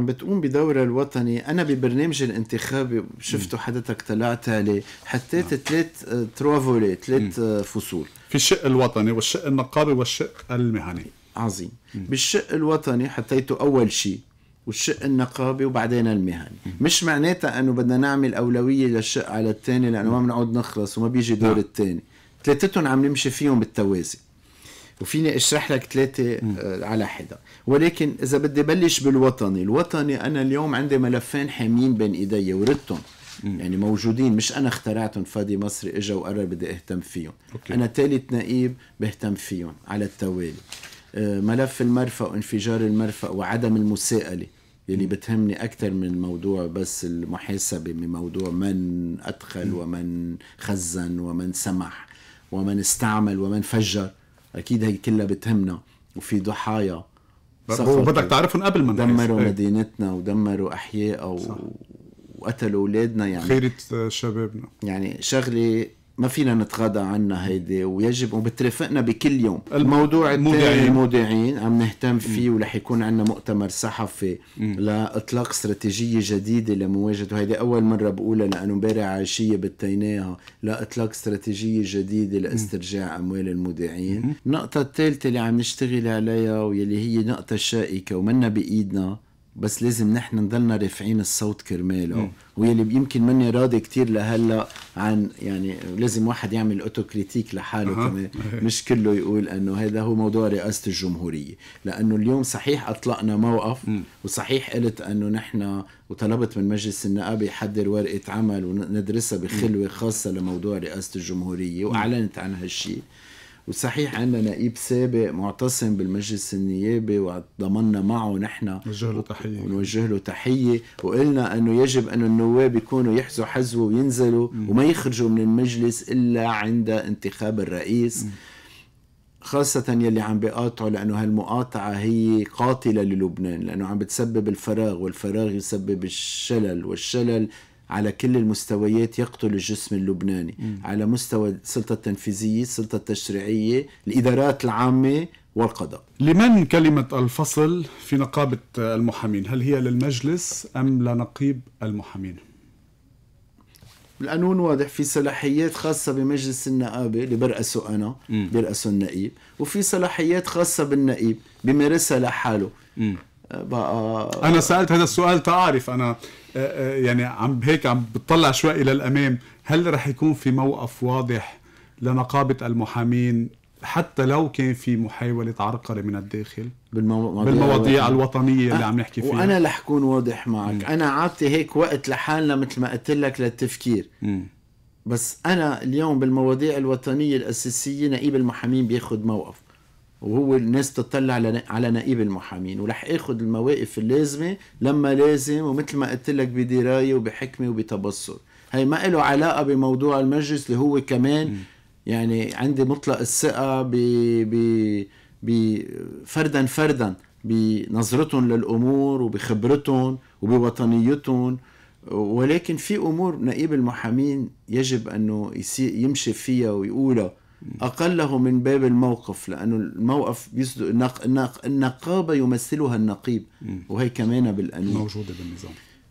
عم بتقوم بدورها الوطني انا ببرنامج الانتخابي شفته حضرتك طلعت عليه حطيت نعم. ثلاث آه، ترافولي ثلاث آه، فصول في الشق الوطني والشق النقابي والشق المهني عظيم مم. بالشق الوطني حطيته اول شيء والشق النقابي وبعدين المهني مش معناتها انه بدنا نعمل اولويه للشق على الثاني لانه ما بنقعد نخلص وما بيجي دور نعم. الثاني ثلاثتهم عم نمشي فيهم بالتوازي وفيني اشرح لك ثلاثه آه، على حدا ولكن اذا بدي بلش بالوطني الوطني انا اليوم عندي ملفين حاميين بين ايدي وردتهم يعني موجودين مش انا اخترعتهم فادي مصري اجا وقرر بدي اهتم فيهم أوكي. انا ثالث نقيب بهتم فيهم على التوالي آه، ملف المرفأ وانفجار المرفأ وعدم المساءله يلي بتهمني اكثر من موضوع بس المحاسبه من موضوع من ادخل ومن خزن ومن سمح ومن استعمل ومن فجر اكيد هي كلها بتهمنا وفي ضحايا وبدك تعرفهم قبل ما دمروا إيه. مدينتنا ودمروا احيائها و... وقتلوا اولادنا يعني خيرة آه، شبابنا يعني شغله ما فينا نتغاضى عنها هيدي ويجب وبترافقنا بكل يوم الموضوع الثاني المودعين عم نهتم فيه ورح يكون عندنا مؤتمر صحفي لاطلاق استراتيجيه جديده لمواجهه وهيدي اول مره بقولها لانه امبارح عشيه بتيناها لاطلاق استراتيجيه جديده لاسترجاع اموال المودعين النقطه الثالثه اللي عم نشتغل عليها واللي هي نقطه شائكه ومنا بايدنا بس لازم نحن نضلنا رافعين الصوت كرماله آه. واللي يمكن مني راضي كتير لهلا عن يعني لازم واحد يعمل اوتو كريتيك لحاله أه. كمان مش كله يقول انه هذا هو موضوع رئاسه الجمهوريه لانه اليوم صحيح اطلقنا موقف م. وصحيح قلت انه نحن وطلبت من مجلس النقابه يحضر ورقه عمل وندرسها بخلوه خاصه لموضوع رئاسه الجمهوريه واعلنت عن هالشيء وصحيح عندنا نقيب سابق معتصم بالمجلس النيابي وضمننا معه نحن نوجه له تحيه ونوجه له تحيه وقلنا انه يجب انه النواب يكونوا يحزوا حزوه وينزلوا مم. وما يخرجوا من المجلس الا عند انتخاب الرئيس مم. خاصة يلي عم بيقاطعوا لأنه هالمقاطعة هي قاتلة للبنان لأنه عم بتسبب الفراغ والفراغ يسبب الشلل والشلل على كل المستويات يقتل الجسم اللبناني م. على مستوى السلطة التنفيذية السلطة التشريعية الإدارات العامة والقضاء لمن كلمة الفصل في نقابة المحامين هل هي للمجلس أم لنقيب المحامين القانون واضح في صلاحيات خاصة بمجلس النقابة اللي برأسه أنا برأسه النقيب وفي صلاحيات خاصة بالنقيب بيمارسها لحاله بقى انا سالت هذا السؤال تعرف انا آه، آه، يعني عم هيك عم بتطلع شوي الى الامام هل رح يكون في موقف واضح لنقابه المحامين حتى لو كان في محاولة عرقلة من الداخل بالمواضيع, بالمواضيع الوطنية اللي أه، عم نحكي فيها وأنا رح اكون واضح معك م. أنا عطي هيك وقت لحالنا مثل ما قلت لك للتفكير م. بس أنا اليوم بالمواضيع الوطنية الأساسية نقيب المحامين بياخذ موقف وهو الناس تطلع على نقيب المحامين ورح اخد المواقف اللازمه لما لازم ومثل ما قلت لك بدرايه وبحكمه وبتبصر هي ما له علاقه بموضوع المجلس اللي هو كمان يعني عندي مطلق الثقه ب ب ب فردا فردا بنظرتهم للامور وبخبرتهم وبوطنيتهم ولكن في امور نقيب المحامين يجب انه يمشي فيها ويقولها أقله من باب الموقف لأنه الموقف بيصدق النق... النق... النقابة يمثلها النقيب وهي كمان بالأنين موجودة بالنظام